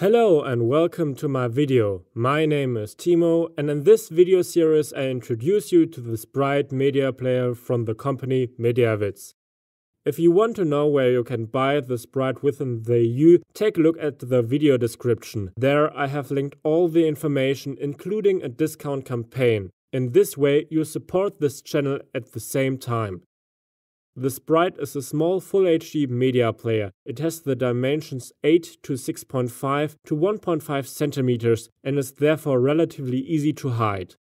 Hello and welcome to my video. My name is Timo and in this video series I introduce you to the Sprite media player from the company MediaVids. If you want to know where you can buy the Sprite within the EU, take a look at the video description. There I have linked all the information including a discount campaign. In this way you support this channel at the same time. The Sprite is a small Full HD media player. It has the dimensions 8 to 6.5 to 1.5 centimeters and is therefore relatively easy to hide.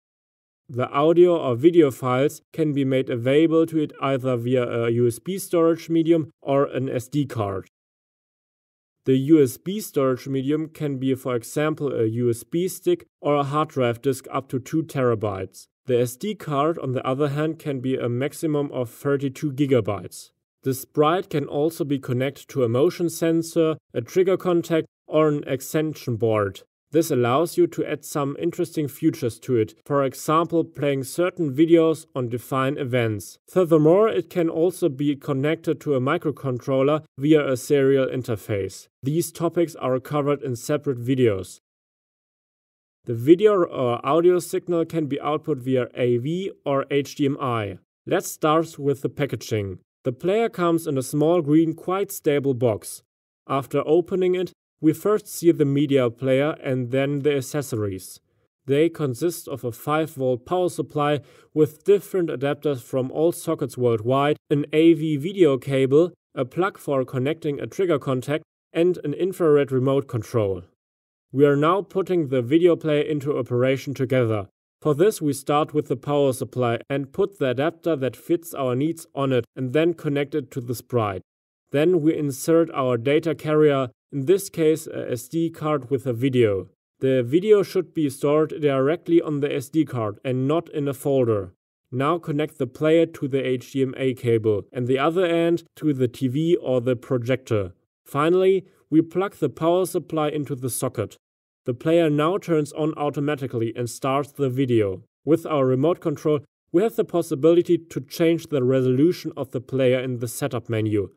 The audio or video files can be made available to it either via a USB storage medium or an SD card. The USB storage medium can be for example a USB stick or a hard drive disk up to 2 terabytes. The SD card, on the other hand, can be a maximum of 32 gigabytes. The sprite can also be connected to a motion sensor, a trigger contact, or an extension board. This allows you to add some interesting features to it, for example, playing certain videos on defined events. Furthermore, it can also be connected to a microcontroller via a serial interface. These topics are covered in separate videos. The video or uh, audio signal can be output via AV or HDMI. Let's start with the packaging. The player comes in a small green quite stable box. After opening it, we first see the media player and then the accessories. They consist of a 5V power supply with different adapters from all sockets worldwide, an AV video cable, a plug for connecting a trigger contact, and an infrared remote control. We are now putting the video player into operation together. For this we start with the power supply and put the adapter that fits our needs on it and then connect it to the sprite. Then we insert our data carrier, in this case a SD card with a video. The video should be stored directly on the SD card and not in a folder. Now connect the player to the HDMI cable and the other end to the TV or the projector. Finally, we plug the power supply into the socket. The player now turns on automatically and starts the video. With our remote control, we have the possibility to change the resolution of the player in the setup menu.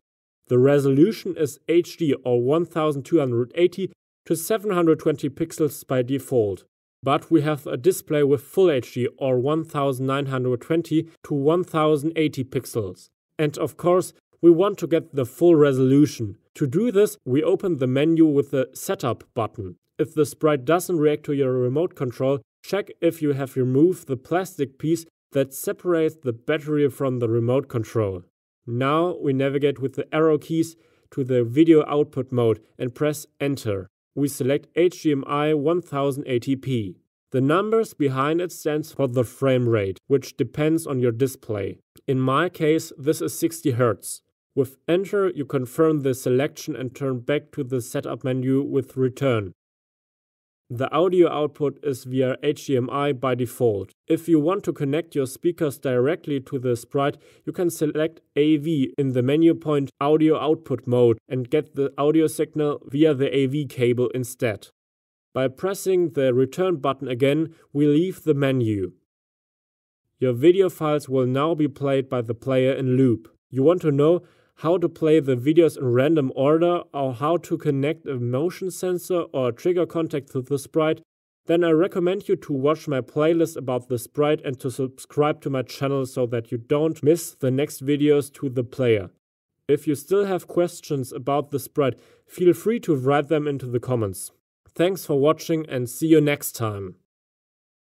The resolution is HD or 1280 to 720 pixels by default, but we have a display with Full HD or 1920 to 1080 pixels. And of course, we want to get the full resolution. To do this, we open the menu with the Setup button. If the sprite doesn't react to your remote control, check if you have removed the plastic piece that separates the battery from the remote control. Now we navigate with the arrow keys to the video output mode and press enter. We select HDMI 1080p. The numbers behind it stands for the frame rate, which depends on your display. In my case, this is 60 Hz. With Enter, you confirm the selection and turn back to the setup menu with Return. The audio output is via HDMI by default. If you want to connect your speakers directly to the sprite, you can select AV in the menu point Audio Output mode and get the audio signal via the AV cable instead. By pressing the return button again, we leave the menu. Your video files will now be played by the player in loop. You want to know how to play the videos in random order or how to connect a motion sensor or trigger contact to the sprite, then I recommend you to watch my playlist about the sprite and to subscribe to my channel so that you don't miss the next videos to the player. If you still have questions about the sprite, feel free to write them into the comments. Thanks for watching and see you next time.